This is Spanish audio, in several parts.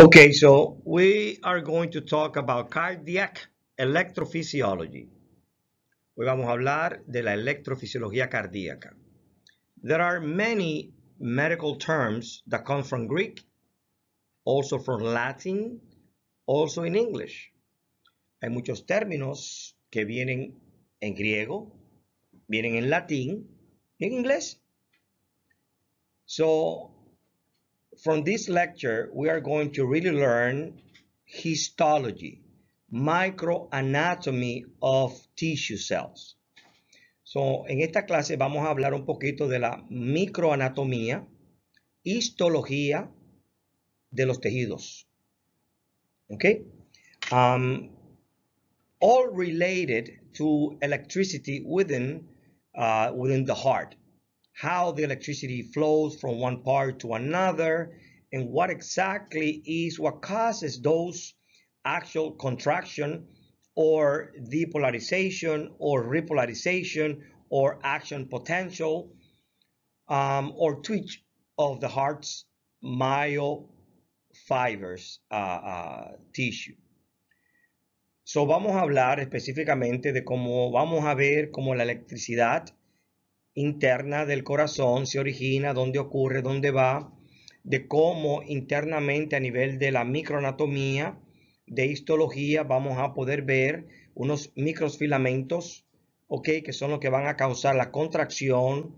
Okay, so we are going to talk about cardiac electrophysiology. Hoy vamos a hablar de la electrofisiología cardíaca. There are many medical terms that come from Greek, also from Latin, also in English. Hay muchos términos que vienen en griego, vienen en latín en inglés. So, from this lecture, we are going to really learn histology, microanatomy of tissue cells. So, en esta clase vamos a hablar un poquito de la microanatomía, histología de los tejidos. Okay? Um, all related to electricity within, uh, within the heart how the electricity flows from one part to another, and what exactly is what causes those actual contraction or depolarization or repolarization or action potential um, or twitch of the heart's myofibers uh, uh, tissue. So vamos a hablar específicamente de cómo vamos a ver cómo la electricidad interna del corazón se origina, dónde ocurre, dónde va, de cómo internamente a nivel de la microanatomía, de histología, vamos a poder ver unos microfilamentos, ok, que son los que van a causar la contracción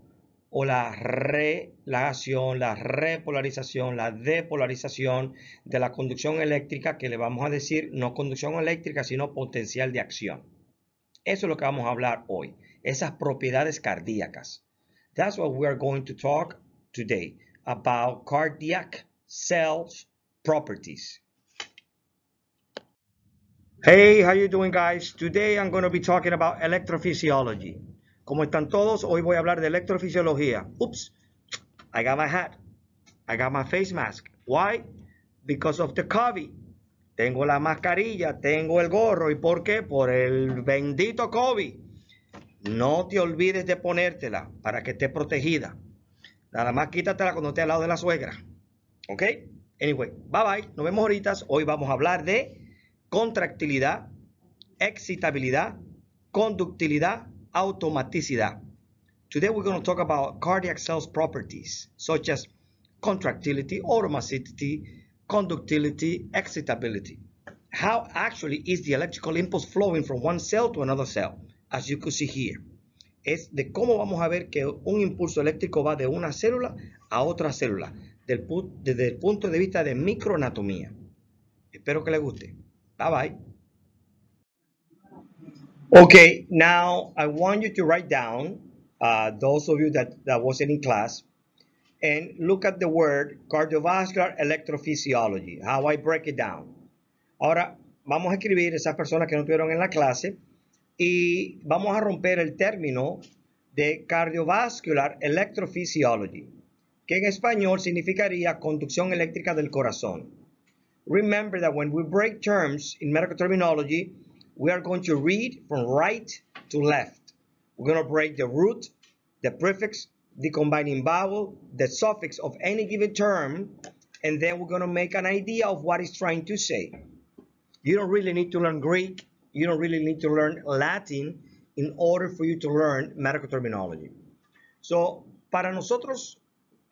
o la relación, la repolarización, la depolarización de la conducción eléctrica, que le vamos a decir no conducción eléctrica, sino potencial de acción. Eso es lo que vamos a hablar hoy esas propiedades cardíacas. That's what we are going to talk today about cardiac cells properties. Hey, how you doing guys? Today I'm going to be talking about electrophysiology. Como están todos, hoy voy a hablar de electrofisiología. Oops, I got my hat. I got my face mask. Why? Because of the COVID. Tengo la mascarilla, tengo el gorro. ¿Y por qué? Por el bendito COVID. No te olvides de ponértela para que esté protegida. Nada más quítatela cuando esté al lado de la suegra. ¿Ok? Anyway, bye bye. Nos vemos ahorita. Hoy vamos a hablar de contractilidad, excitabilidad, conductilidad, automaticidad. Today we're going to talk about cardiac cells properties such as contractility, automaticity, conductility, excitability. How actually is the electrical impulse flowing from one cell to another cell? as you could see here. Es de cómo vamos a ver que un impulso eléctrico va de una célula a otra célula, del desde el punto de vista de microanatomía. Espero que les guste. Bye bye. Okay, now I want you to write down, uh, those of you that, that wasn't in class, and look at the word cardiovascular electrophysiology, how I break it down. Ahora, vamos a escribir esas personas que no estuvieron en la clase, y vamos a romper el término de cardiovascular electrophysiology, que en español significaría conducción eléctrica del corazón. Remember that when we break terms in medical terminology, we are going to read from right to left. We're going to break the root, the prefix, the combining vowel, the suffix of any given term, and then we're going to make an idea of what it's trying to say. You don't really need to learn Greek you don't really need to learn Latin in order for you to learn medical terminology. So, para nosotros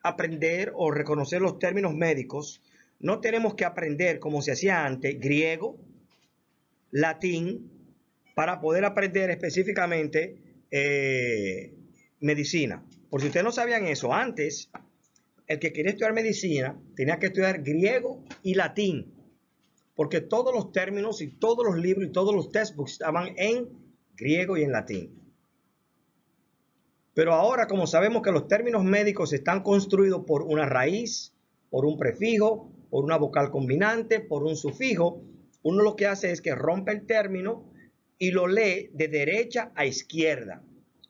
aprender o reconocer los términos médicos, no tenemos que aprender, como se hacía antes, griego, latín, para poder aprender específicamente eh, medicina. Por si ustedes no sabían eso, antes el que quería estudiar medicina tenía que estudiar griego y latín porque todos los términos y todos los libros y todos los textbooks estaban en griego y en latín. Pero ahora, como sabemos que los términos médicos están construidos por una raíz, por un prefijo, por una vocal combinante, por un sufijo, uno lo que hace es que rompe el término y lo lee de derecha a izquierda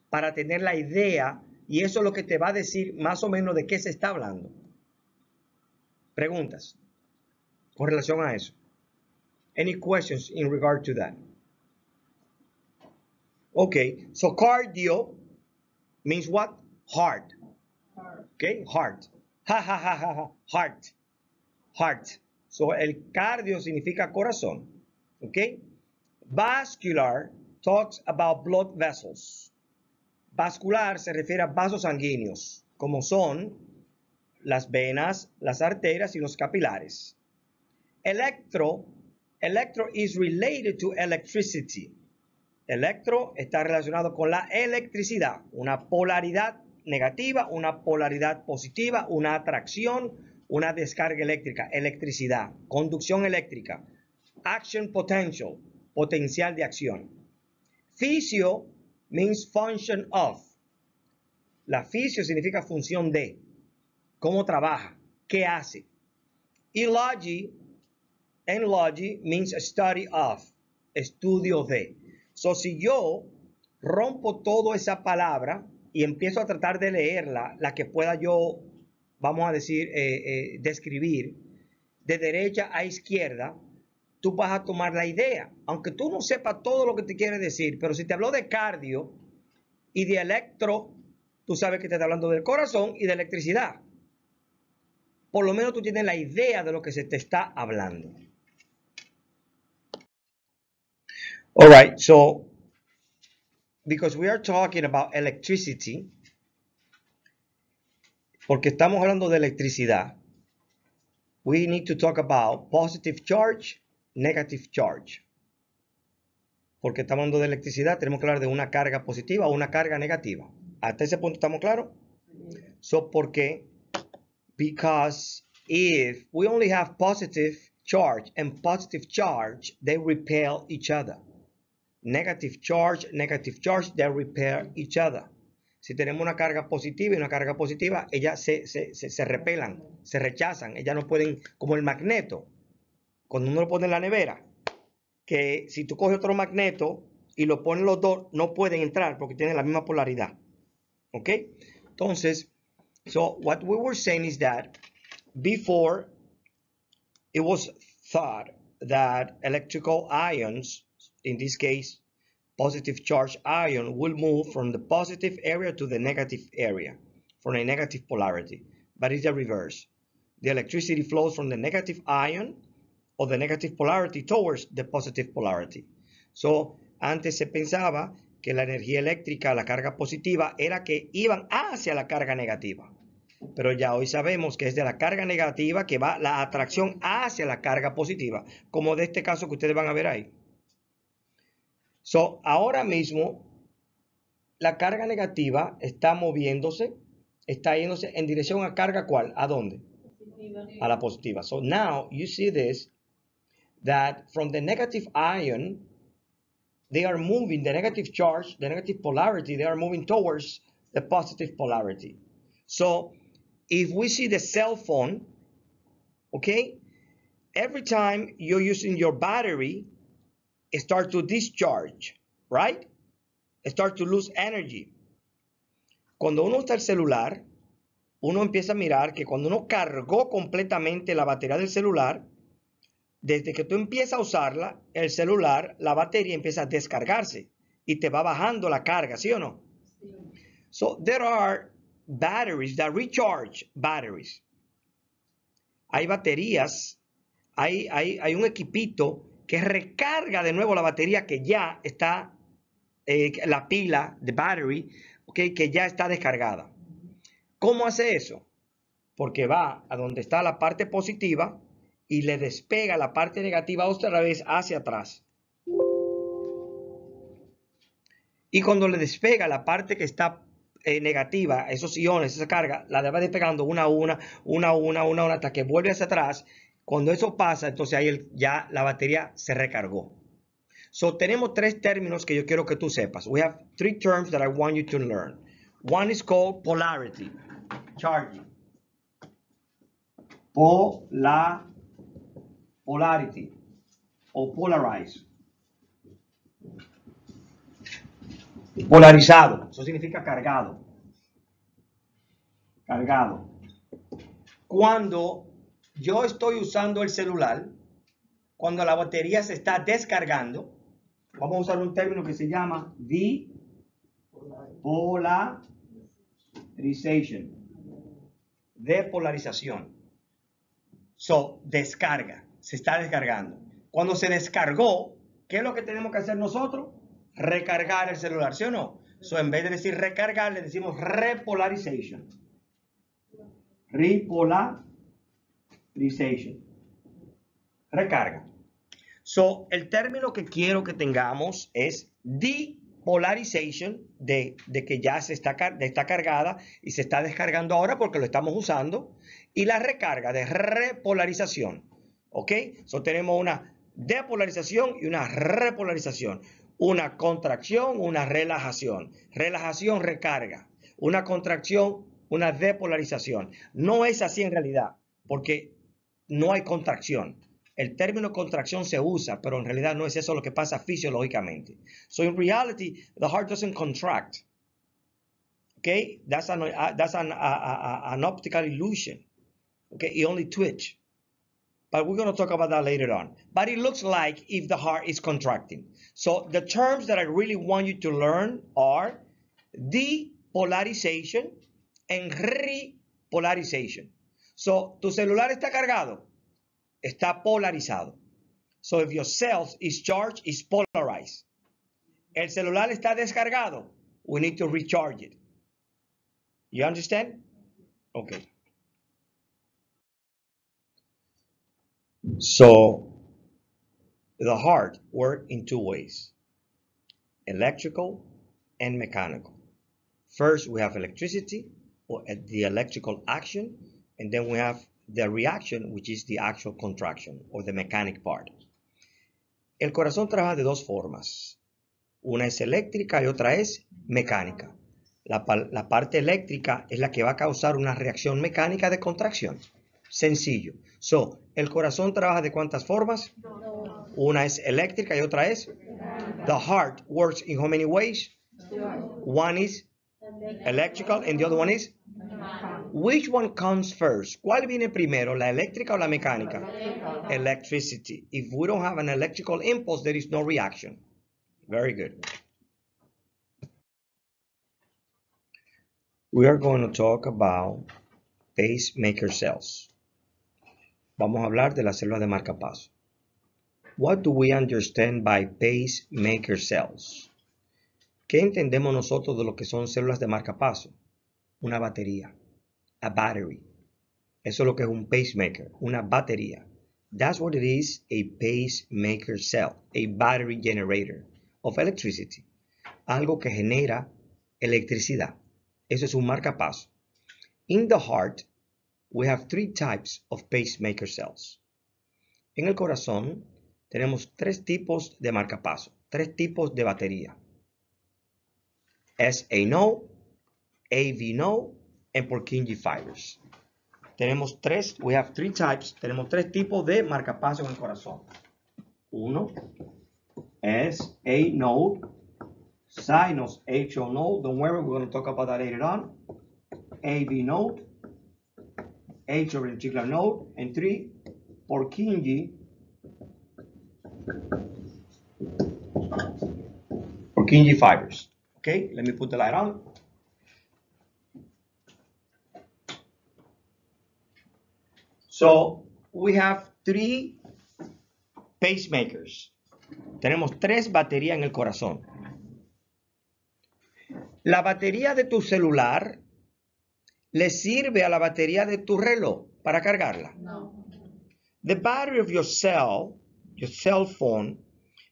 para tener la idea y eso es lo que te va a decir más o menos de qué se está hablando. Preguntas con relación a eso. Any questions in regard to that? Okay, so cardio means what? Heart. Okay, heart. Ha ha ha ha ha. Heart. Heart. So el cardio significa corazón. Okay? Vascular talks about blood vessels. Vascular se refiere a vasos sanguíneos, como son las venas, las arterias y los capilares. Electro Electro is related to electricity. Electro está relacionado con la electricidad, una polaridad negativa, una polaridad positiva, una atracción, una descarga eléctrica, electricidad, conducción eléctrica, action potential, potencial de acción. Fisio means function of. La fisio significa función de, cómo trabaja, qué hace. logi logic means study of, estudio de. So, si yo rompo toda esa palabra y empiezo a tratar de leerla, la que pueda yo, vamos a decir, eh, eh, describir, de derecha a izquierda, tú vas a tomar la idea. Aunque tú no sepas todo lo que te quiere decir, pero si te habló de cardio y de electro, tú sabes que te está hablando del corazón y de electricidad. Por lo menos tú tienes la idea de lo que se te está hablando. All right, so because we are talking about electricity, porque estamos hablando de electricidad, we need to talk about positive charge, negative charge. Porque estamos hablando de electricidad, tenemos que hablar de una carga positiva o una carga negativa. Hasta ese punto estamos claros? So, ¿por Because if we only have positive charge and positive charge, they repel each other. Negative charge, negative charge, they repair each other. Si tenemos una carga positiva y una carga positiva, ellas se, se, se, repelan, se rechazan. Ellas no pueden, como el magneto, cuando uno lo pone en la nevera, que si tú coges otro magneto y lo pones los dos, no pueden entrar porque tienen la misma polaridad. ¿Ok? Entonces, so what we were saying is that before it was thought that electrical ions in this case, positive charge ion will move from the positive area to the negative area, from a negative polarity, but it's the reverse. The electricity flows from the negative ion o the negative polarity towards the positive polarity. So, antes se pensaba que la energía eléctrica, la carga positiva, era que iban hacia la carga negativa. Pero ya hoy sabemos que es de la carga negativa que va la atracción hacia la carga positiva, como de este caso que ustedes van a ver ahí. So, ahora mismo la carga negativa está moviéndose, está yéndose en dirección a carga cuál? ¿A dónde? Positiva. A la positiva. So now you see this that from the negative ion they are moving the negative charge, the negative polarity, they are moving towards the positive polarity. So if we see the cell phone, okay, every time you're using your battery, start to discharge, right? Start to lose energy. Cuando uno usa el celular, uno empieza a mirar que cuando uno cargó completamente la batería del celular, desde que tú empiezas a usarla, el celular, la batería empieza a descargarse y te va bajando la carga, ¿sí o no? Sí. So there are batteries that recharge batteries. Hay baterías, hay, hay, hay un equipito que recarga de nuevo la batería que ya está, eh, la pila de battery, que ya está descargada. ¿Cómo hace eso? Porque va a donde está la parte positiva y le despega la parte negativa otra vez hacia atrás. Y cuando le despega la parte que está eh, negativa, esos iones, esa carga, la va despegando una a una, una a una, una a una, hasta que vuelve hacia atrás cuando eso pasa, entonces ahí ya la batería se recargó. So tenemos tres términos que yo quiero que tú sepas. We have three terms that I want you to learn. One is called polarity, charging. Pola, polarity o polarize. Polarizado, eso significa cargado. Cargado. Cuando yo estoy usando el celular cuando la batería se está descargando. Vamos a usar un término que se llama depolarización. Depolarización. So, descarga. Se está descargando. Cuando se descargó, ¿qué es lo que tenemos que hacer nosotros? Recargar el celular, ¿sí o no? So, en vez de decir recargar, le decimos repolarization. Repolarización. Recarga. So, el término que quiero que tengamos es depolarization, de, de que ya se está, está cargada y se está descargando ahora porque lo estamos usando, y la recarga de repolarización. ¿Ok? So, tenemos una depolarización y una repolarización. Una contracción, una relajación. Relajación, recarga. Una contracción, una depolarización. No es así en realidad, porque no hay contracción. El término contracción se usa, pero en realidad no es eso lo que pasa fisiológicamente. So in reality, the heart doesn't contract. Okay, that's an uh, that's an uh, uh, uh an optical illusion. Okay, it only twitch. But we're going to talk about that later on. But it looks like if the heart is contracting. So the terms that I really want you to learn are depolarization and repolarization. So, tu celular está cargado, está polarizado. So, if your cell is charged, it's polarized. El celular está descargado. We need to recharge it. You understand? Okay. So, the heart works in two ways electrical and mechanical. First, we have electricity or the electrical action And then we have the reaction, which is the actual contraction or the mechanic part. El corazón trabaja de dos formas. Una es eléctrica y otra es mecánica. La, parte eléctrica es la que va a causar una reacción mecánica de contracción. Sencillo. So, el corazón trabaja de cuántas formas? Una es eléctrica y otra es. The heart works in how many ways? One is electrical and the other one is Which one comes first? ¿Cuál viene primero, la eléctrica o la mecánica? Electricity. If we don't have an electrical impulse, there is no reaction. Very good. We are going to talk about pacemaker cells. Vamos a hablar de las células de marcapaso. What do we understand by pacemaker cells? ¿Qué entendemos nosotros de lo que son células de marcapaso? Una batería. a battery. Eso es lo que es un pacemaker, una batería. That's what it is, a pacemaker cell, a battery generator of electricity. Algo que genera electricidad. Eso es un marcapaso. In the heart, we have three types of pacemaker cells. En el corazón tenemos tres tipos de marcapaso, tres tipos de batería. SA no, AV no and purkinje fibers Tenemos tres, we have three types, tenemos tres tipos de marcapasos en el corazón. Uno es A node, sinus HO node, don't worry, we're going to talk about that later on. AB node, H over node, and three, Purkinje, fibers. Okay, let me put the light on. So we have three pacemakers. Tenemos tres baterías en el corazón. La batería de tu celular le sirve a la batería de tu reloj para cargarla. No. The battery of your cell, your cell phone,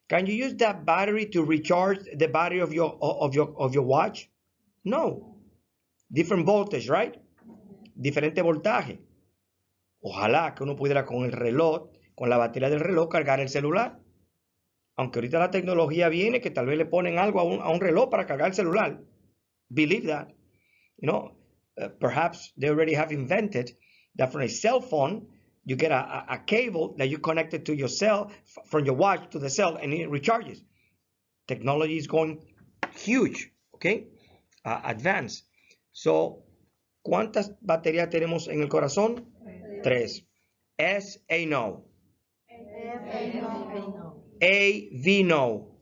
can you use that battery to recharge the battery of your of your of your watch? No. Different voltage, right? Diferente voltaje. Ojalá que uno pudiera con el reloj, con la batería del reloj, cargar el celular. Aunque ahorita la tecnología viene que tal vez le ponen algo a un, reloj para cargar el celular. Believe that. You know, uh, perhaps they already have invented that from a cell phone, you get a, cable that you connected to your cell, from your watch to the cell, and it recharges. Technology is going huge, okay? Uh, advanced. So, ¿cuántas baterías tenemos en el corazón? Tres. S A no. A V no.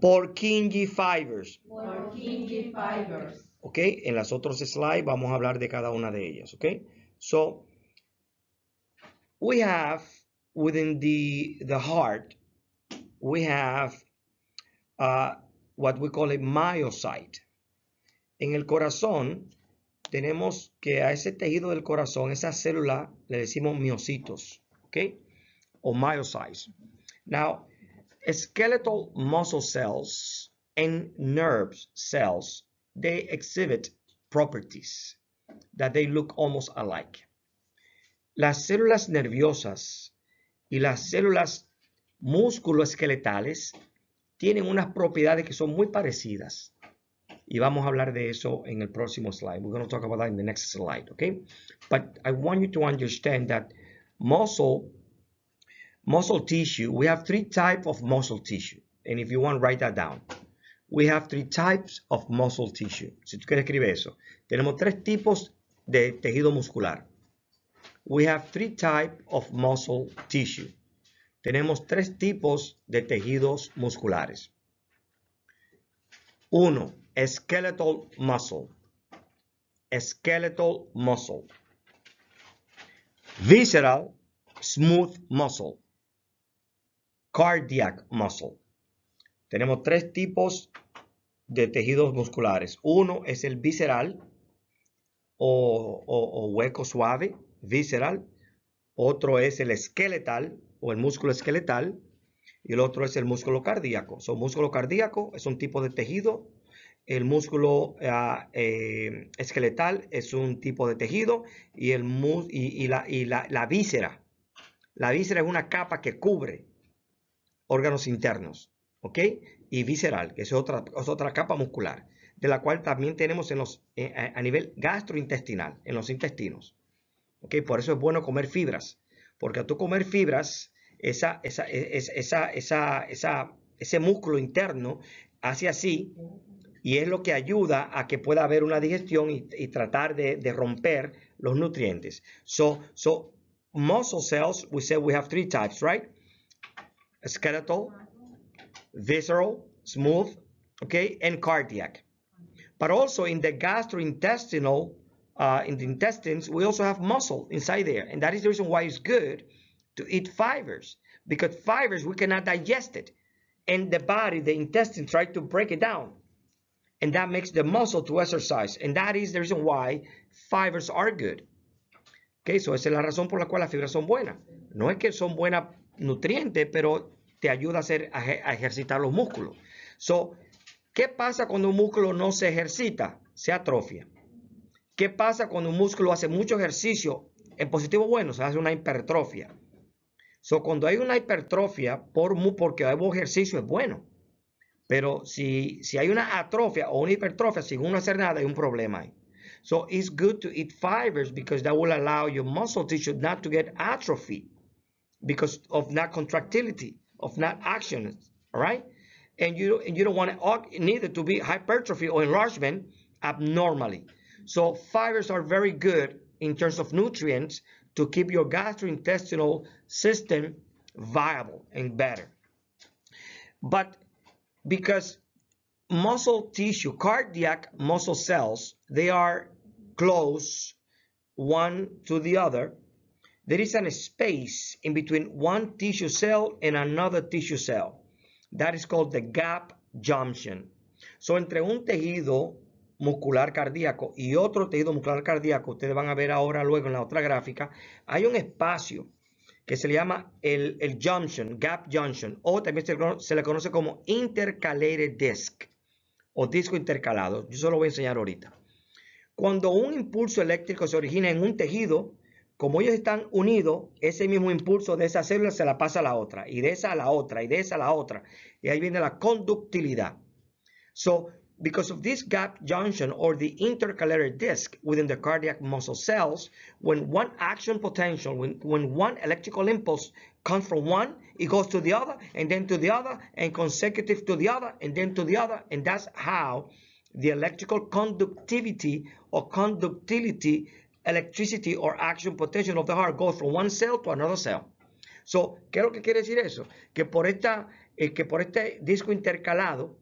Por Kingy Fibers. Por Fibers. Ok, en las otras slides vamos a hablar de cada una de ellas. Ok, so we have within the, the heart, we have uh, what we call a myocyte. En el corazón tenemos que a ese tejido del corazón, esa célula, le decimos miocitos, ¿ok? O myocytes. Now, skeletal muscle cells and nerve cells, they exhibit properties that they look almost alike. Las células nerviosas y las células musculoesqueletales tienen unas propiedades que son muy parecidas. Y vamos a hablar de eso en el próximo slide. We're going to talk about that in the next slide, okay? But I want you to understand that muscle, muscle tissue, we have three types of muscle tissue. And if you want, write that down. We have three types of muscle tissue. Si tú quieres escribir eso. Tenemos tres tipos de tejido muscular. We have three types of muscle tissue. Tenemos tres tipos de tejidos musculares. Uno, Skeletal muscle. Skeletal muscle. Visceral smooth muscle. Cardiac muscle. Tenemos tres tipos de tejidos musculares. Uno es el visceral o, hueco suave, visceral. Otro es el esqueletal o el músculo esqueletal. Y el otro es el músculo cardíaco. ¿Son músculo cardíaco es un tipo de tejido el músculo eh, eh, esqueletal es un tipo de tejido y, el y, la, y la, víscera. La víscera es una capa que cubre órganos internos, ¿ok? Y visceral, que es otra, otra capa muscular, de la cual también tenemos en los, eh, a nivel gastrointestinal, en los intestinos. ¿Ok? Por eso es bueno comer fibras, porque al tú comer fibras, esa, esa, e, esa, ese músculo interno hace así y es lo que ayuda a que pueda haber una digestión y, y tratar de, de, romper los nutrientes. So, so muscle cells, we said we have three types, right? Skeletal, visceral, smooth, okay, and cardiac. But also in the gastrointestinal, uh, in the intestines, we also have muscle inside there. And that is the reason why it's good to eat fibers because fibers, we cannot digest it. And the body, the intestine, try to break it down and that makes the muscle to exercise. And that is the reason why fibers are good. Okay, so esa es la razón por la cual las fibras son buenas. No es que son buenas nutrientes, pero te ayuda a, hacer, a ejercitar los músculos. So, ¿Qué pasa cuando un músculo no se ejercita? Se atrofia. ¿Qué pasa cuando un músculo hace mucho ejercicio? En positivo, bueno, se hace una hipertrofia. So, cuando hay una hipertrofia por, porque hay ejercicio, es bueno. Pero si, si hay una atrofia o una hipertrofia sin uno hacer nada, hay un problema ahí. So it's good to eat fibers because that will allow your muscle tissue not to get atrophy because of not contractility, of not action, all right? And you, and you don't want it neither to be hypertrophy or enlargement abnormally. So fibers are very good in terms of nutrients to keep your gastrointestinal system viable and better. But because muscle tissue, cardiac muscle cells, they are close one to the other. There is a space in between one tissue cell and another tissue cell. That is called the gap junction. So, entre un tejido muscular cardíaco y otro tejido muscular cardíaco, ustedes van a ver ahora luego en la otra gráfica, hay un espacio que se le llama el, el junction, gap junction, o también se, le conoce como intercalated disk o disco intercalado. Yo se lo voy a enseñar ahorita. Cuando un impulso eléctrico se origina en un tejido, como ellos están unidos, ese mismo impulso de esa célula se la pasa a la otra, y de esa a la otra, y de esa a la otra. Y ahí viene la conductilidad. So, Because of this gap junction or the intercalary disc within the cardiac muscle cells, when one action potential, when, when one electrical impulse comes from one, it goes to the other, and then to the other, and consecutive to the other, and then to the other, and that's how the electrical conductivity or conductility, electricity or action potential of the heart goes from one cell to another cell. So, ¿qué es lo que quiere decir eso? Que por, esta, eh, que por este disco intercalado,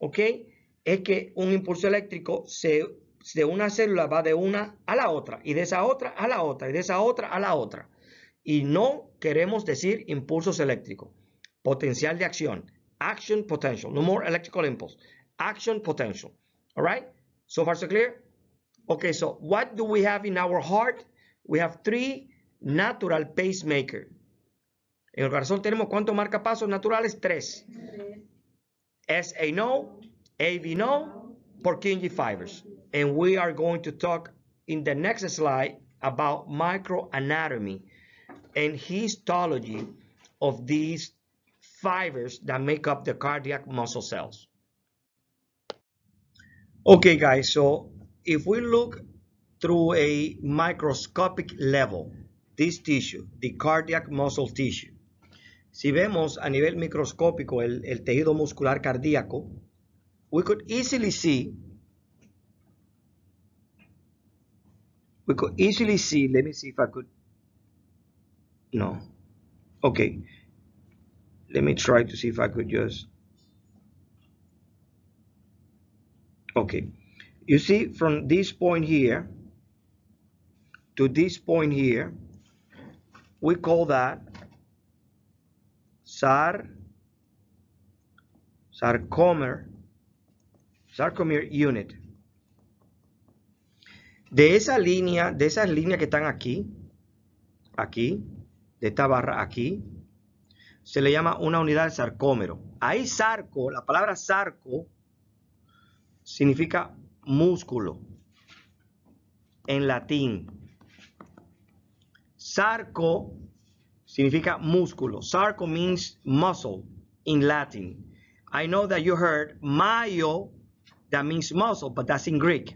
okay? es que un impulso eléctrico se, de una célula va de una a la otra, y de esa otra a la otra, y de esa otra a la otra. Y no queremos decir impulsos eléctricos. Potencial de acción. Action potential. No more electrical impulse. Action potential. All right? So far so clear? Okay, so what do we have in our heart? We have three natural pacemakers En el corazón tenemos cuántos marcapasos naturales? Tres. s a no, AVNO for Kinji fibers. And we are going to talk in the next slide about microanatomy and histology of these fibers that make up the cardiac muscle cells. Okay guys, so if we look through a microscopic level, this tissue, the cardiac muscle tissue, si vemos a nivel microscópico el, el tejido muscular cardíaco, we could easily see we could easily see let me see if I could no okay let me try to see if I could just okay you see from this point here to this point here we call that sar sarcomer sarcomere unit. De esa línea, de esas líneas que están aquí, aquí, de esta barra aquí, se le llama una unidad de sarcómero. Ahí sarco, la palabra sarco significa músculo en latín. Sarco significa músculo. Sarco means muscle in Latin. I know that you heard mayo That means muscle, but that's in Greek.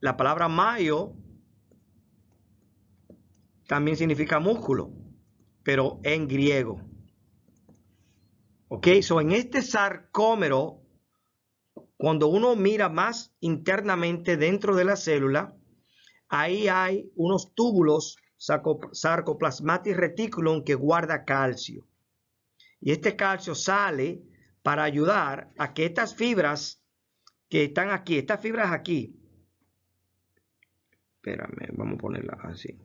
La palabra mayo también significa músculo, pero en griego. Ok, so en este sarcómero, cuando uno mira más internamente dentro de la célula, ahí hay unos túbulos sarcoplasmatis reticulum que guarda calcio. Y este calcio sale para ayudar a que estas fibras que están aquí, estas fibras aquí. Espérame, vamos a ponerlas así.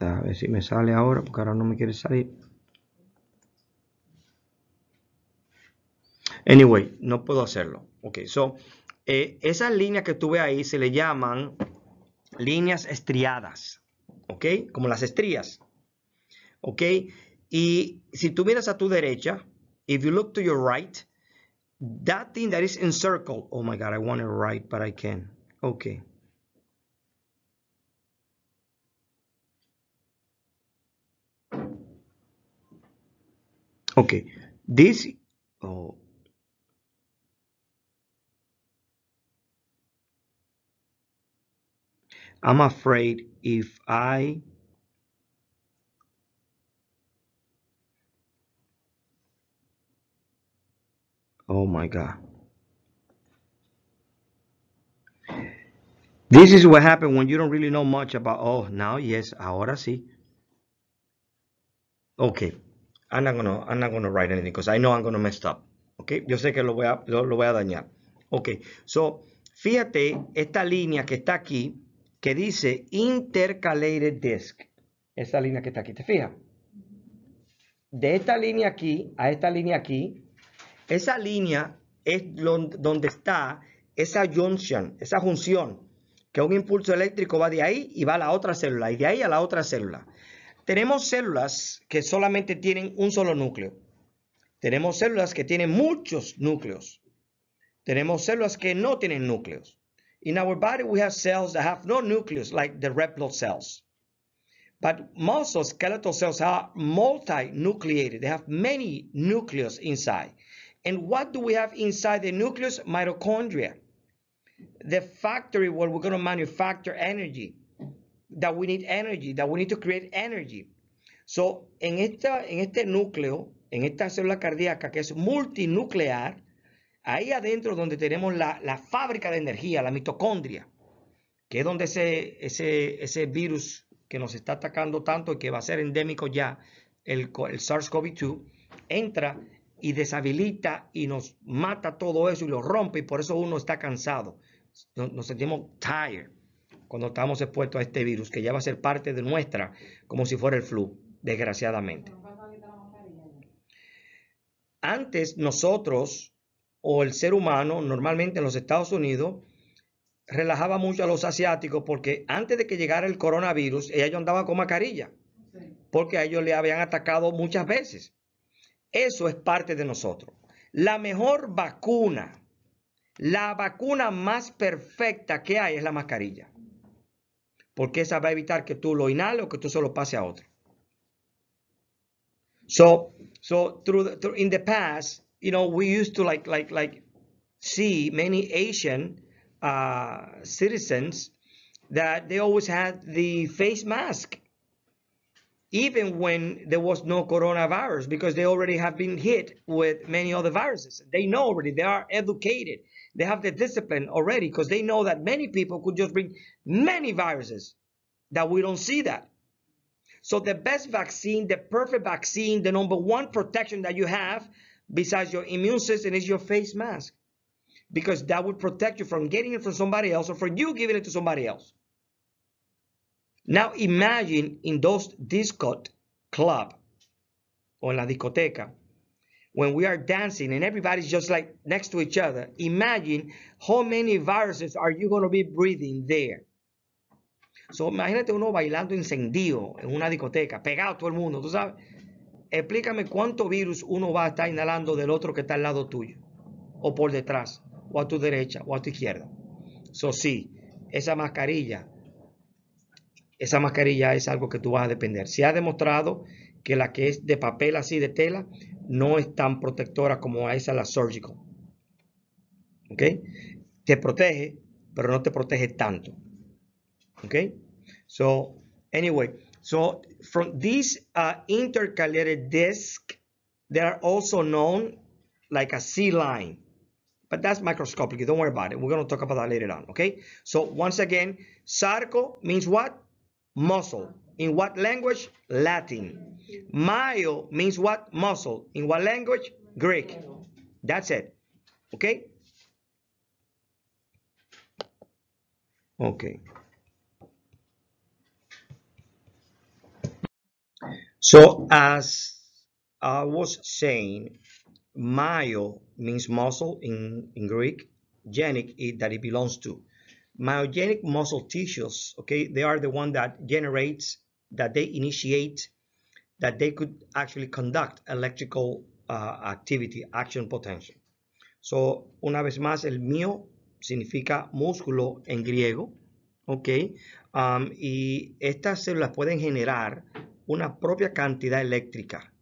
A ver si me sale ahora, porque ahora no me quiere salir. Anyway, no puedo hacerlo. Ok, so, eh, esas líneas que tuve ahí se le llaman líneas estriadas. Ok, como las estrías. Ok, Y si tú miras a tu derecha, if you look to your right, that thing that is in circle, oh my God, I want to write, but I can. Okay. Okay, this, oh, I'm afraid if I Oh my God. This is what happens when you don't really know much about, oh, now, yes, ahora sí. Okay. I'm not gonna, I'm not gonna write anything because I know I'm going to mess up. Okay. Yo sé que lo voy a, dañar. Okay. So, fíjate esta línea que está aquí que dice intercalated disk. Esta línea que está aquí, ¿te fijas? De esta línea aquí a esta línea aquí esa línea es donde está esa junción, esa junción, que un impulso eléctrico va de ahí y va a la otra célula, y de ahí a la otra célula. Tenemos células que solamente tienen un solo núcleo. Tenemos células que tienen muchos núcleos. Tenemos células que no tienen núcleos. In our body, we have cells that have no nucleus, like the red blood cells. But muscle skeletal cells are multinucleated. They have many nucleus inside. And what do we have inside the nucleus? Mitochondria. The factory where we're going to manufacture energy. That we need energy, that we need to create energy. So, en, esta, en este núcleo, en esta célula cardíaca que es multinuclear, ahí adentro donde tenemos la, fábrica de energía, la mitocondria, que es donde ese, ese, virus que nos está atacando tanto y que va a ser endémico ya, el, el SARS-CoV-2, entra y deshabilita y nos mata todo eso y lo rompe y por eso uno está cansado. Nos, sentimos tired cuando estamos expuestos a este virus que ya va a ser parte de nuestra como si fuera el flu, desgraciadamente. Antes nosotros o el ser humano, normalmente en los Estados Unidos, relajaba mucho a los asiáticos porque antes de que llegara el coronavirus, ellos andaban con mascarilla, porque a ellos le habían atacado muchas veces. Eso es parte de nosotros. La mejor vacuna, la vacuna más perfecta que hay es la mascarilla. Porque esa va a evitar que tú lo inhales o que tú solo pase a otro. So, so through, through in the past, you know, we used to like, like, like see many Asian uh, citizens that they always had the face mask. even when there was no coronavirus, because they already have been hit with many other viruses. They know already, they are educated, they have the discipline already, because they know that many people could just bring many viruses, that we don't see that. So the best vaccine, the perfect vaccine, the number one protection that you have besides your immune system is your face mask. Because that would protect you from getting it from somebody else or from you giving it to somebody else. Now imagine in those disco club or la discoteca when we are dancing and everybody's just like next to each other. Imagine how many viruses are you going to be breathing there. So, imagínate uno bailando encendido en una discoteca, pegado todo el mundo, tú sabes. Explícame cuánto virus uno va a estar inhalando del otro que está al lado tuyo, o por detrás, o a tu derecha, o a tu izquierda. So, sí, esa mascarilla esa mascarilla es algo que tú vas a depender. Se ha demostrado que la que es de papel así de tela no es tan protectora como esa la surgical. ¿Ok? Te protege, pero no te protege tanto. ¿Ok? So, anyway, so from these uh, intercalated disc, they are also known like a C-line. But that's microscopic. Don't worry about it. We're going to talk about that later on. Okay? So once again, sarco means what? muscle. In what language? Latin. "Mio" means what? Muscle. In what language? Greek. That's it. Okay? Okay. So as I was saying, "Mio" means muscle in, in Greek, genic, it, that it belongs to. myogenic muscle tissues, okay, they are the one that generates, that they initiate, that they could actually conduct electrical uh, activity, action potential. So, una vez más, el mío significa músculo en griego, ok, um, y estas células pueden generar una propia cantidad eléctrica.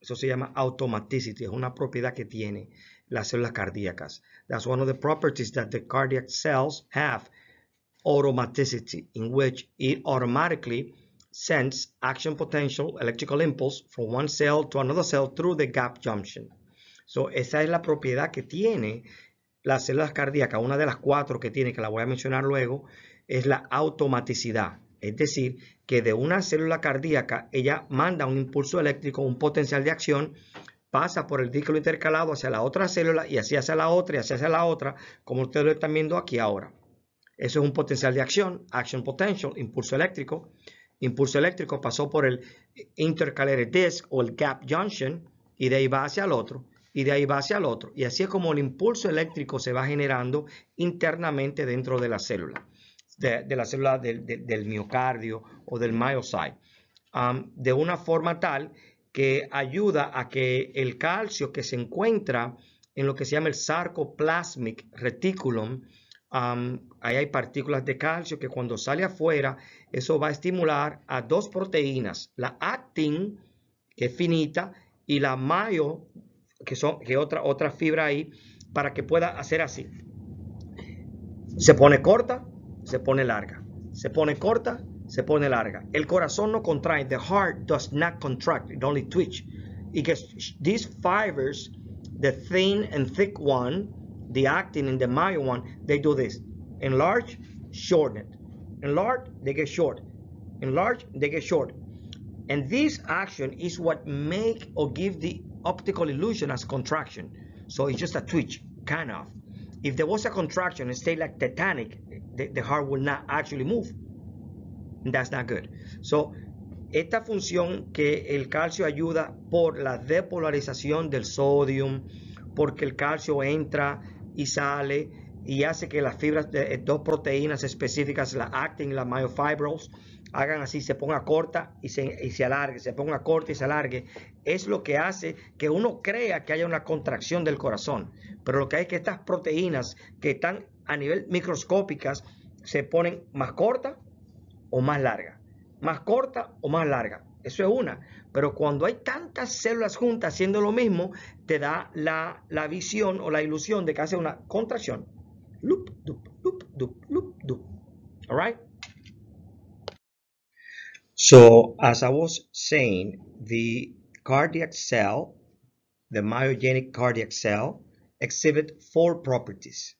Eso se llama automaticity, es una propiedad que tiene las células cardíacas. That's one of the properties that the cardiac cells have, automaticity, in which it automatically sends action potential, electrical impulse, from one cell to another cell through the gap junction. So, esa es la propiedad que tiene las células cardíacas, una de las cuatro que tiene, que la voy a mencionar luego, es la automaticidad. Es decir, que de una célula cardíaca ella manda un impulso eléctrico, un potencial de acción pasa por el disco intercalado hacia la otra célula y así hacia la otra y así hacia la otra, como ustedes lo están viendo aquí ahora. Eso es un potencial de acción, action potential, impulso eléctrico. Impulso eléctrico pasó por el intercalary disc o el gap junction y de ahí va hacia el otro y de ahí va hacia el otro. Y así es como el impulso eléctrico se va generando internamente dentro de la célula, de, la célula del, miocardio o del myocyte, de una forma tal que ayuda a que el calcio que se encuentra en lo que se llama el sarcoplasmic reticulum, ahí hay partículas de calcio que cuando sale afuera, eso va a estimular a dos proteínas, la actin, que es finita, y la mayo, que son que otra, otra fibra ahí, para que pueda hacer así. Se pone corta, se pone larga. Se pone corta, se pone larga. El corazón no contrae. The heart does not contract. It only twitch. It these fibers, the thin and thick one, the actin and the myo one, they do this. Enlarge, shorten it. Enlarge, they get short. Enlarge, they get short. And this action is what make or give the optical illusion as contraction. So it's just a twitch, kind of. If there was a contraction and stay like tetanic, the, the heart will not actually move That's not good. So, esta función que el calcio ayuda por la depolarización del sodio, porque el calcio entra y sale y hace que las fibras de eh, dos proteínas específicas, la actin y la myofibrils, hagan así, se ponga corta y se, alargue, se ponga corta y se alargue. Es lo que hace que uno crea que haya una contracción del corazón. Pero lo que hay es que estas proteínas que están a nivel microscópicas se ponen más cortas o más larga, más corta o más larga. Eso es una. Pero cuando hay tantas células juntas haciendo lo mismo, te da la, visión o la ilusión de que hace una contracción. Loop, loop, loop, loop, loop, loop. All right? So, as I was saying, the cardiac cell, the myogenic cardiac cell, exhibit four properties.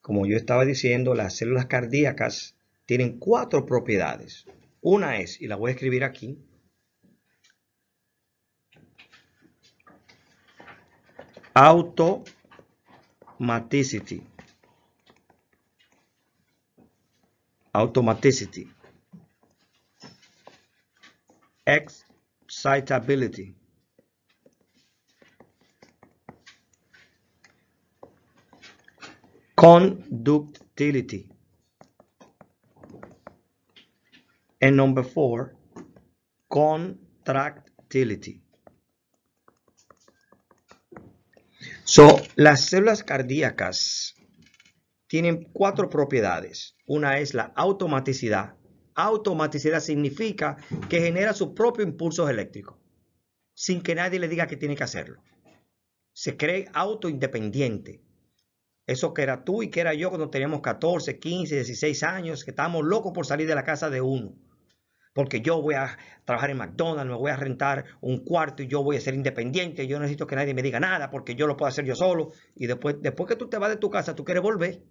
Como yo estaba diciendo, las células cardíacas tienen cuatro propiedades. Una es, y la voy a escribir aquí, automaticity. Automaticity. Excitability. Conductility. And number four, contractility. So, las células cardíacas tienen cuatro propiedades. Una es la automaticidad. Automaticidad significa que genera sus propios impulsos eléctricos sin que nadie le diga que tiene que hacerlo. Se cree autoindependiente. Eso que era tú y que era yo cuando teníamos 14, 15, 16 años, que estábamos locos por salir de la casa de uno porque yo voy a trabajar en McDonald's, me voy a rentar un cuarto y yo voy a ser independiente, yo necesito que nadie me diga nada porque yo lo puedo hacer yo solo. Y después, después que tú te vas de tu casa, tú quieres volver.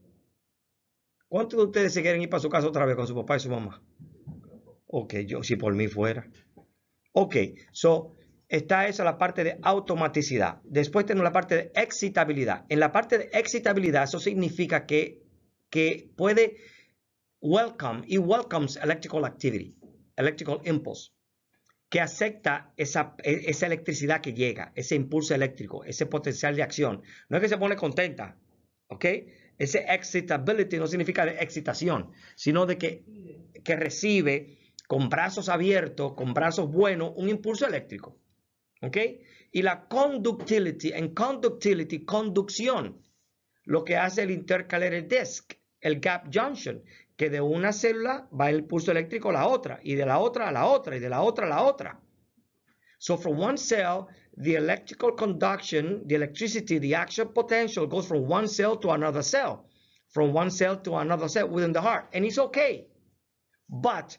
¿Cuántos de ustedes se quieren ir para su casa otra vez con su papá y su mamá? Ok, yo si por mí fuera. Ok, so está esa la parte de automaticidad. Después tenemos la parte de excitabilidad. En la parte de excitabilidad, eso significa que, que puede welcome y welcomes electrical activity electrical impulse, que acepta e, esa, electricidad que llega, ese impulso eléctrico, ese potencial de acción. No es que se pone contenta, ¿ok? Ese excitability no significa de excitación, sino de que, que recibe con brazos abiertos, con brazos buenos, un impulso eléctrico. ¿Ok? Y la conductility, en conductility, conducción, lo que hace el intercalated disc, el gap junction, que de una célula va el pulso eléctrico a la otra, y de la otra a la otra, y de la otra a la otra. So from one cell, the electrical conduction, the electricity, the action potential goes from one cell to another cell, from one cell to another cell within the heart, and it's okay. But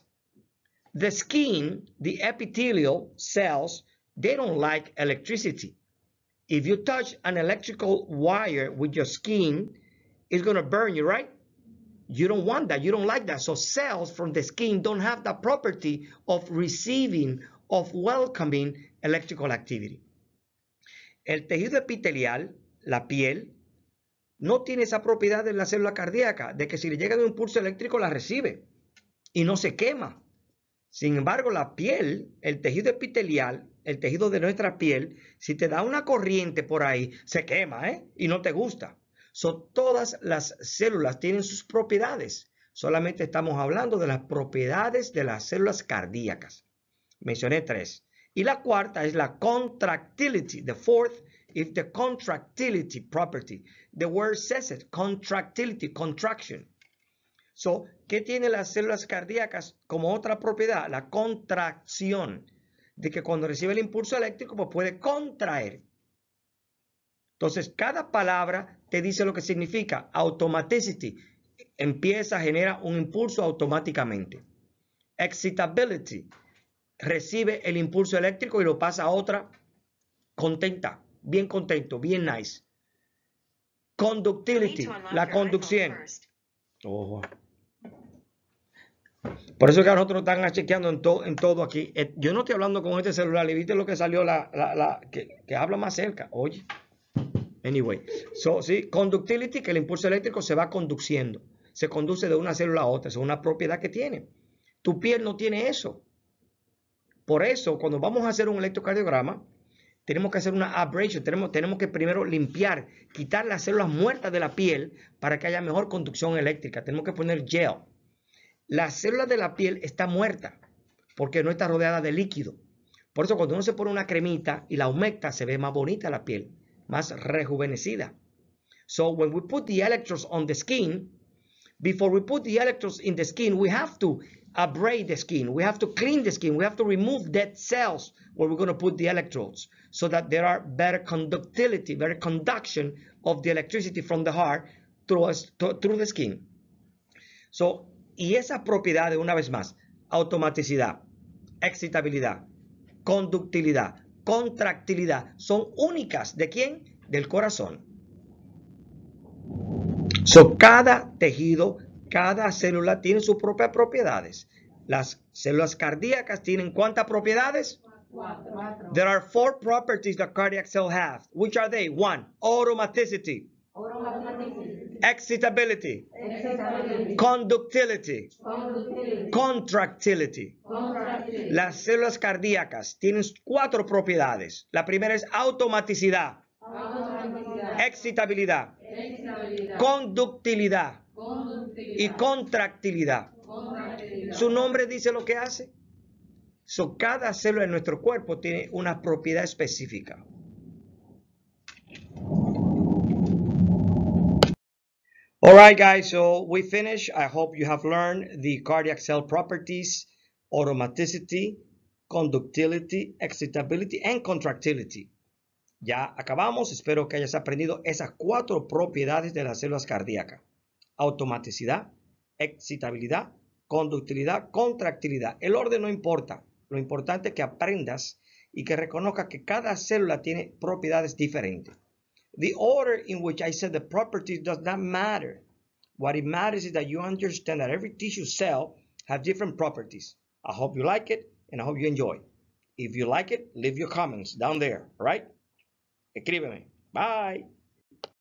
the skin, the epithelial cells, they don't like electricity. If you touch an electrical wire with your skin, it's going to burn you, right? You don't want that. You don't like that. So cells from the skin don't have the property of receiving, of welcoming electrical activity. El tejido epitelial, la piel, no tiene esa propiedad de la célula cardíaca, de que si le llega un impulso eléctrico la recibe y no se quema. Sin embargo, la piel, el tejido epitelial, el tejido de nuestra piel, si te da una corriente por ahí, se quema ¿eh? y no te gusta todas las células tienen sus propiedades. Solamente estamos hablando de las propiedades de las células cardíacas. Mencioné tres. Y la cuarta es la contractility. The fourth is the contractility property. The word says it, contractility, contraction. So, ¿qué tienen las células cardíacas como otra propiedad? La contracción, de que cuando recibe el impulso eléctrico pues puede contraer. Entonces, cada palabra te dice lo que significa automaticity. Empieza, genera un impulso automáticamente. Excitability. Recibe el impulso eléctrico y lo pasa a otra contenta, bien contento, bien nice. Conductility, la conducción. Por eso que a nosotros nos están chequeando en, todo aquí. Eh, yo no estoy hablando con este celular viste lo que salió la, que habla más cerca. Oye. Anyway, so, sí, conductility, que el impulso eléctrico se va conduciendo, se conduce de una célula a otra, es una propiedad que tiene. Tu piel no tiene eso. Por eso, cuando vamos a hacer un electrocardiograma, tenemos que hacer una abrasion, tenemos, tenemos que primero limpiar, quitar las células muertas de la piel para que haya mejor conducción eléctrica. Tenemos que poner gel. La célula de la piel está muerta porque no está rodeada de líquido. Por eso cuando uno se pone una cremita y la humecta, se ve más bonita la piel. más rejuvenecida. So when we put the electrodes on the skin, before we put the electrodes in the skin, we have to abrade the skin. We have to clean the skin. We have to remove dead cells where we're going to put the electrodes so that there are better conductivity, better conduction of the electricity from the heart through, us, through the skin. So, y esa propiedad una vez más, automaticidad, excitabilidad, conductilidad, contractilidad. Son únicas de quién? Del corazón. So, cada tejido, cada célula tiene sus propias propiedades. Las células cardíacas tienen cuántas propiedades? Cuatro. There are four properties the cardiac cell have. Which are they? One, automaticity. automaticity excitability, Conductility. contractility. Las células cardíacas tienen cuatro propiedades. La primera es automaticidad, excitabilidad, Conductilidad. y contractilidad. Su nombre dice lo que hace. So, cada célula en nuestro cuerpo tiene una propiedad específica. Alright, guys, so we finish. I hope you have learned the cardiac cell properties, automaticity, conductility, excitability, and contractility. Ya acabamos. Espero que hayas aprendido esas cuatro propiedades de las células cardíacas. Automaticidad, excitabilidad, conductilidad, contractilidad. El orden no importa. Lo importante es que aprendas y que reconozcas que cada célula tiene propiedades diferentes. The order in which I said the properties does not matter. What it matters is that you understand that every tissue cell have different properties. I hope you like it and I hope you enjoy. If you like it, leave your comments down there, right? Escríbeme. Bye.